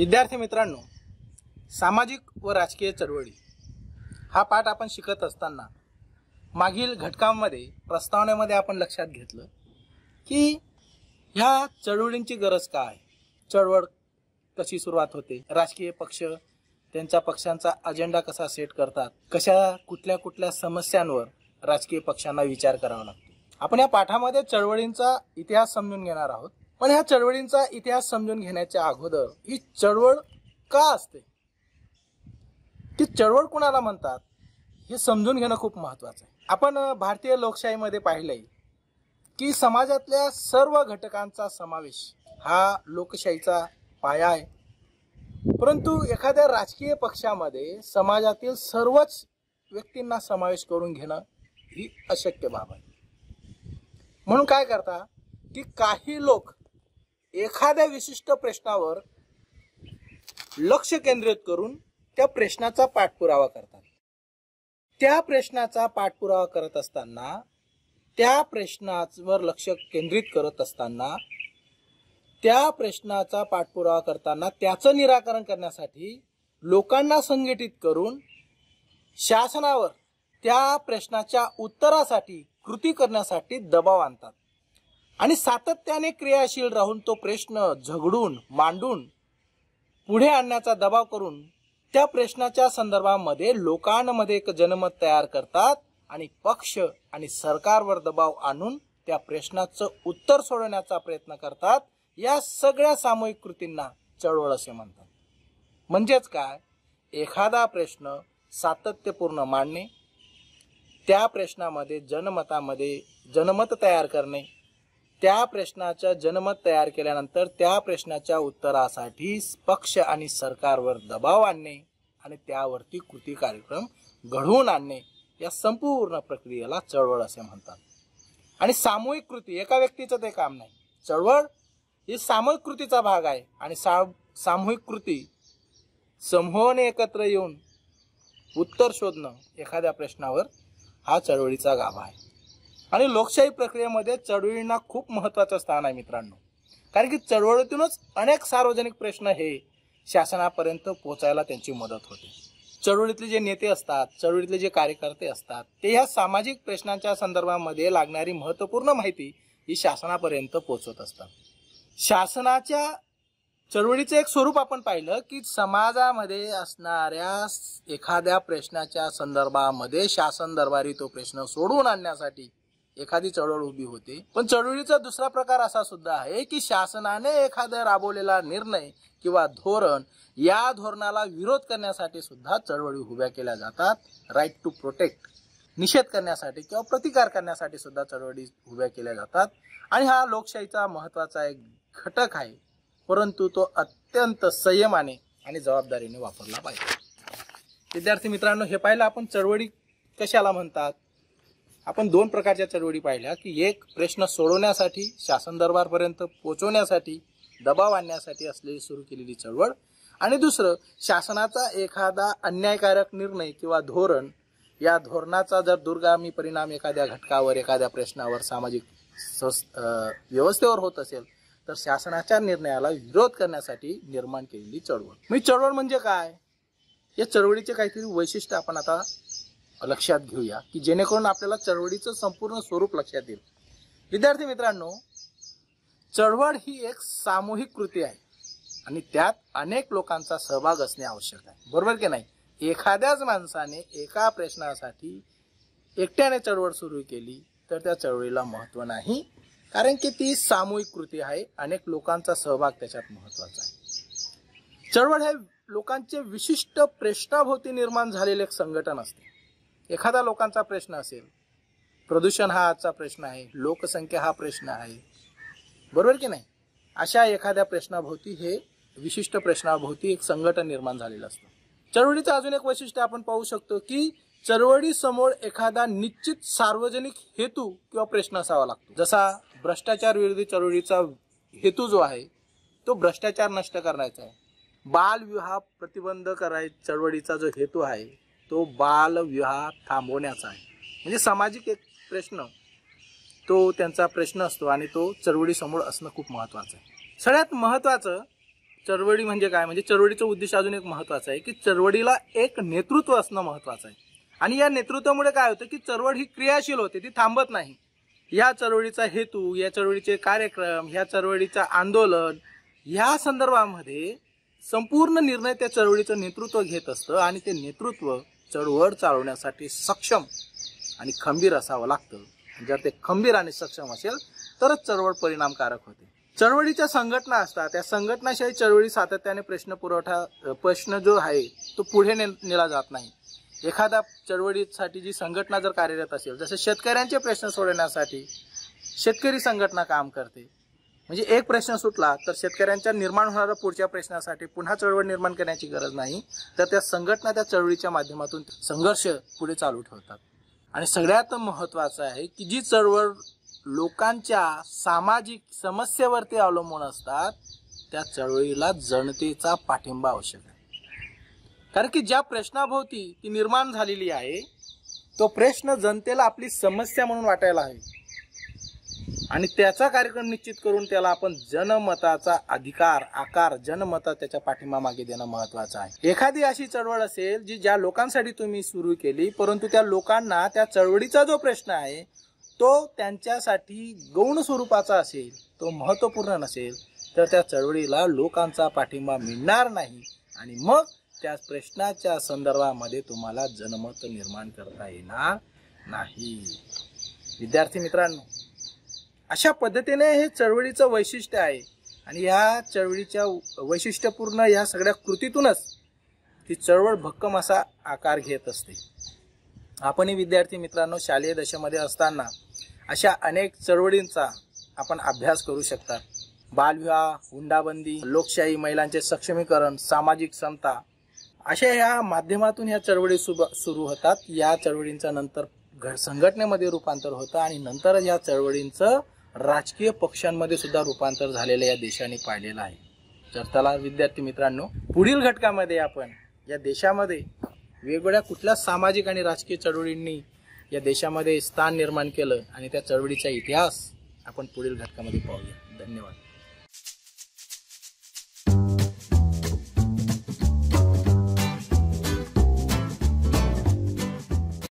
विद्यार्थी मित्रांनो सामाजिक व राजकीय चळवळी हा पाठ आपण शिकत असताना मागील घटकांमध्ये प्रस्तावनेमध्ये आपण लक्षात घेतलं की ह्या चळवळींची गरज काय चळवळ कशी सुरुवात होते राजकीय पक्ष त्यांच्या पक्षांचा अजेंडा कसा सेट करतात कशा कुठल्या कुठल्या समस्यांवर राजकीय पक्षांना विचार करावा लागतो आपण या पाठामध्ये चळवळींचा इतिहास समजून घेणार आहोत पण ह्या चळवळींचा इतिहास समजून घेण्याच्या अगोदर ही चळवळ का असते ती चळवळ कुणाला म्हणतात हे समजून घेणं खूप महत्वाचं आहे आपण भारतीय लोकशाहीमध्ये पाहिलंय की समाजातल्या सर्व घटकांचा समावेश हा लोकशाहीचा पाया आहे परंतु एखाद्या राजकीय पक्षामध्ये समाजातील सर्वच व्यक्तींना समावेश करून घेणं ही अशक्य बाब आहे म्हणून काय करता की काही लोक एखाद्या विशिष्ट प्रश्नावर लक्ष केंद्रित करून त्या प्रश्नाचा पाठपुरावा करतात त्या प्रश्नाचा पाठपुरावा करत असताना त्या प्रश्नावर लक्ष केंद्रित करत असताना त्या प्रश्नाचा पाठपुरावा करताना त्याचं निराकरण करण्यासाठी लोकांना संघटित करून शासनावर त्या प्रश्नाच्या उत्तरासाठी कृती करण्यासाठी दबाव आणतात आणि सातत्याने क्रियाशील राहून तो प्रश्न झगडून मांडून पुढे आणण्याचा दबाव करून त्या प्रश्नाच्या संदर्भामध्ये लोकांमध्ये एक जनमत तयार करतात आणि पक्ष आणि सरकारवर दबाव आणून त्या प्रश्नाचं उत्तर सोडवण्याचा प्रयत्न करतात या सगळ्या सामूहिक कृतींना चळवळ असे म्हणतात म्हणजेच काय एखादा प्रश्न सातत्यपूर्ण मांडणे त्या प्रश्नामध्ये जनमतामध्ये जनमत तयार करणे त्या प्रश्नाचा जनमत तयार केल्यानंतर त्या प्रश्नाच्या उत्तरासाठी पक्ष आणि सरकारवर दबाव आणणे आणि त्यावरती कृती कार्यक्रम घडवून आणणे या संपूर्ण प्रक्रियेला चळवळ असे म्हणतात आणि सामूहिक कृती एका व्यक्तीचं ते काम नाही चळवळ ही सामूहिक कृतीचा भाग आहे आणि सा सामूहिक कृती समूहाने एकत्र येऊन उत्तर शोधणं एखाद्या प्रश्नावर हा चळवळीचा गाभा आहे आणि लोकशाही प्रक्रियेमध्ये चळवळींना खूप महत्त्वाचं स्थान आहे मित्रांनो कारण की चळवळीतूनच अनेक सार्वजनिक प्रश्न हे शासनापर्यंत पोचायला त्यांची मदत होते चळवळीतले जे नेते असतात चळवळीतले जे कार्यकर्ते असतात ते ह्या सामाजिक प्रश्नांच्या संदर्भामध्ये लागणारी महत्त्वपूर्ण माहिती ही शासनापर्यंत पोचवत असतात शासनाच्या चळवळीचं एक स्वरूप आपण पाहिलं की समाजामध्ये असणाऱ्या एखाद्या प्रश्नाच्या संदर्भामध्ये शासन दरबारी तो प्रश्न सोडवून आणण्यासाठी एखादी चळवळ उभी होते पण चळवळीचा दुसरा प्रकार असा सुद्धा आहे की शासनाने एखादा राबवलेला निर्णय किंवा धोरण या धोरणाला विरोध करण्यासाठी सुद्धा चळवळी उभ्या केल्या जातात राईट टू प्रोटेक्ट निषेध करण्यासाठी किंवा प्रतिकार करण्यासाठी सुद्धा चळवळी उभ्या केल्या जातात आणि हा लोकशाहीचा महत्वाचा एक घटक आहे परंतु तो अत्यंत संयमाने आणि जबाबदारीने वापरला पाहिजे विद्यार्थी मित्रांनो हे पाहिलं आपण चळवळी कशाला म्हणतात आपण दोन प्रकारच्या चळवळी पाहिल्या की एक प्रश्न सोडवण्यासाठी शासन दरबारपर्यंत पोहोचवण्यासाठी दबाव आणण्यासाठी असलेली सुरू केलेली चळवळ आणि दुसरं शासनाचा एखादा अन्यायकारक निर्णय किंवा धोरण या धोरणाचा जर दुर्गामी परिणाम एखाद्या घटकावर एखाद्या प्रश्नावर सामाजिक व्यवस्थेवर होत असेल तर शासनाच्या निर्णयाला विरोध करण्यासाठी निर्माण केलेली चळवळ मी चळवळ म्हणजे काय या चळवळीचे काहीतरी वैशिष्ट्य आपण आता लक्षात घेऊया की जेणेकरून आपल्याला चळवळीचं संपूर्ण स्वरूप लक्षात येईल विद्यार्थी मित्रांनो चळवळ ही एक सामूहिक कृती आहे आणि त्यात अनेक लोकांचा सहभाग असणे आवश्यक आहे बरोबर की नाही एखाद्याच माणसाने एका प्रश्नासाठी एकट्याने चळवळ सुरू केली तर त्या चळवळीला महत्त्व नाही कारण की ती सामूहिक कृती आहे अनेक लोकांचा सहभाग त्याच्यात महत्त्वाचा आहे चळवळ हे लोकांचे विशिष्ट प्रेष्ठाभोवती निर्माण झालेले एक संघटन असते एखादा लोकांचा प्रश्न असेल प्रदूषण हा आजचा प्रश्न आहे लोकसंख्या हा प्रश्न आहे बरोबर की नाही अशा एखाद्या प्रश्नाभोवती हे विशिष्ट प्रश्नाभोवती एक संघटन निर्माण झालेलं असतं चळवळीचं अजून एक वैशिष्ट्य आपण पाहू शकतो की चळवळीसमोर एखादा निश्चित सार्वजनिक हेतू किंवा प्रश्न असावा लागतो जसा भ्रष्टाचार विरोधी चळवळीचा हेतू जो आहे तो भ्रष्टाचार नष्ट करण्याचा आहे बालविवाह प्रतिबंध करायचा चळवळीचा जो हेतू आहे तो बालविवाह थांबवण्याचा आहे म्हणजे सामाजिक एक प्रश्न तो त्यांचा प्रश्न असतो आणि तो चळवळीसमोर असणं खूप महत्त्वाचं आहे सगळ्यात महत्त्वाचं चळवळी म्हणजे काय म्हणजे चळवळीचं उद्देश अजून एक महत्त्वाचं आहे की चळवळीला एक नेतृत्व असणं महत्त्वाचं आहे आणि या नेतृत्वामुळे काय होतं की चळवळ ही क्रियाशील होते ती थांबत नाही या चळवळीचा हेतू या चळवळीचे कार्यक्रम ह्या चळवळीचं आंदोलन ह्या संदर्भामध्ये संपूर्ण निर्णय त्या चळवळीचं नेतृत्व घेत असतं आणि ते नेतृत्व चळवळ चालवण्यासाठी सक्षम आणि खंबीर असावं लागतं जर ते खंबीर आणि सक्षम असेल तरच चळवळ परिणामकारक होते चळवळीच्या संघटना असतात त्या संघटनाशिवाय चळवळी सातत्याने प्रश्न पुरवठा प्रश्न जो आहे तो पुढे ने नेला जात नाही एखाद्या चळवळीसाठी जी संघटना जर कार्यरत असेल जसे शेतकऱ्यांचे प्रश्न सोडवण्यासाठी शेतकरी संघटना काम करते म्हणजे एक प्रश्न सुटला तर शेतकऱ्यांच्या निर्माण होणाऱ्या पुढच्या प्रश्नासाठी पुन्हा चळवळ निर्माण करण्याची गरज नाही तर त्या संघटना त्या चळवळीच्या माध्यमातून संघर्ष पुढे चालू ठेवतात आणि सगळ्यात महत्वाचं आहे की जी चळवळ लोकांच्या सामाजिक समस्येवरती अवलंबून असतात त्या चळवळीला जनतेचा पाठिंबा आवश्यक आहे कारण की ज्या प्रश्नाभोवती ती निर्माण झालेली आहे तो प्रश्न जनतेला आपली समस्या म्हणून वाटायला हवी आणि त्याचा कार्यक्रम निश्चित करून त्याला आपण जनमताचा अधिकार आकार जनमत त्याच्या पाठिंबा मागे देणं महत्वाचं आहे एखादी अशी चळवळ असेल जी ज्या लोकांसाठी तुम्ही सुरू केली परंतु त्या लोकांना त्या चळवळीचा जो प्रश्न आहे तो त्यांच्यासाठी गौण स्वरूपाचा असेल तो महत्त्वपूर्ण नसेल तर त्या चळवळीला लोकांचा पाठिंबा मिळणार नाही आणि मग त्या प्रश्नाच्या संदर्भामध्ये तुम्हाला जनमत निर्माण करता येणार नाही विद्यार्थी मित्रांनो अशा पद्धतीने हे चळवळीचं वैशिष्ट्य आहे आणि या चळवळीच्या वैशिष्ट्यपूर्ण या सगळ्या कृतीतूनच ती चळवळ भक्कम असा आकार घेत असते आपणही विद्यार्थी मित्रांनो शालेय दशेमध्ये असताना अशा अनेक चळवळींचा आपण अभ्यास करू शकता बालविवाह हुंडाबंदी लोकशाही महिलांचे सक्षमीकरण सामाजिक समता अशा या माध्यमातून ह्या चळवळी सुब सुरू होतात या चळवळींचा नंतर घ संघटनेमध्ये रूपांतर होतं आणि नंतर या चळवळींचं राजकीय पक्षांमध्ये सुद्धा रूपांतर झालेलं या देशाने पाहिलेलं आहे तर त्याला विद्यार्थी मित्रांनो पुढील घटकामध्ये आपण या देशामध्ये वेगवेगळ्या कुठल्या सामाजिक आणि राजकीय चळवळींनी या देशामध्ये स्थान निर्माण केलं आणि त्या चळवळीचा इतिहास आपण पुढील घटकामध्ये पाहूया धन्यवाद